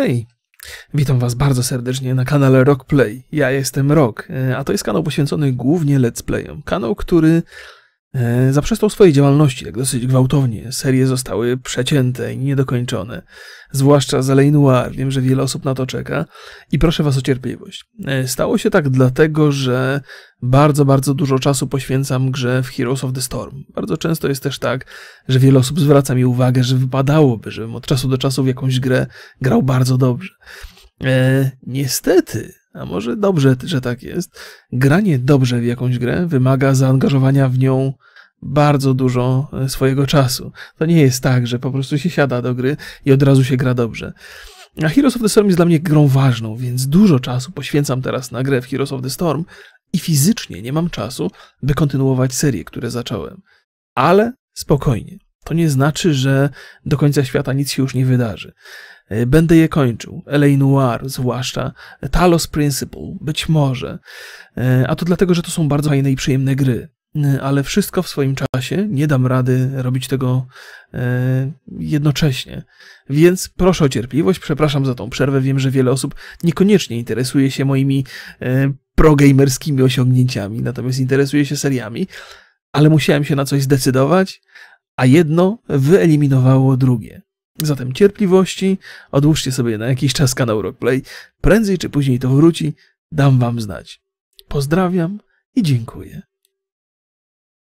Hej, witam was bardzo serdecznie na kanale Rock Play. Ja jestem Rock, e, a to jest kanał poświęcony głównie let's playom. Kanał, który E, zaprzestał swojej działalności tak dosyć gwałtownie. Serie zostały przecięte i niedokończone. Zwłaszcza z Alain Noir. Wiem, że wiele osób na to czeka. I proszę was o cierpliwość. E, stało się tak dlatego, że bardzo, bardzo dużo czasu poświęcam grze w Heroes of the Storm. Bardzo często jest też tak, że wiele osób zwraca mi uwagę, że wypadałoby, żebym od czasu do czasu w jakąś grę grał bardzo dobrze. E, niestety, a może dobrze, że tak jest, granie dobrze w jakąś grę wymaga zaangażowania w nią bardzo dużo e, swojego czasu. To nie jest tak, że po prostu się siada do gry i od razu się gra dobrze. A Heroes of the Storm jest dla mnie grą ważną, więc dużo czasu poświęcam teraz na grę w Heroes of the Storm i fizycznie nie mam czasu, by kontynuować serię, które zacząłem. Ale spokojnie to nie znaczy, że do końca świata nic się już nie wydarzy. E, będę je kończył. Elaine Noir, zwłaszcza Talos Principle, być może. E, a to dlatego, że to są bardzo fajne i przyjemne gry. E, ale wszystko w swoim czasie, nie dam rady robić tego jednocześnie. Więc proszę o cierpliwość, przepraszam za tą przerwę. Wiem, że wiele osób niekoniecznie interesuje się moimi progamerskimi osiągnięciami, natomiast interesuje się seriami, ale musiałem się na coś zdecydować a jedno wyeliminowało drugie. Zatem cierpliwości, odłóżcie sobie na jakiś czas kanał Rockplay, prędzej czy później to wróci, dam wam znać. Pozdrawiam i dziękuję.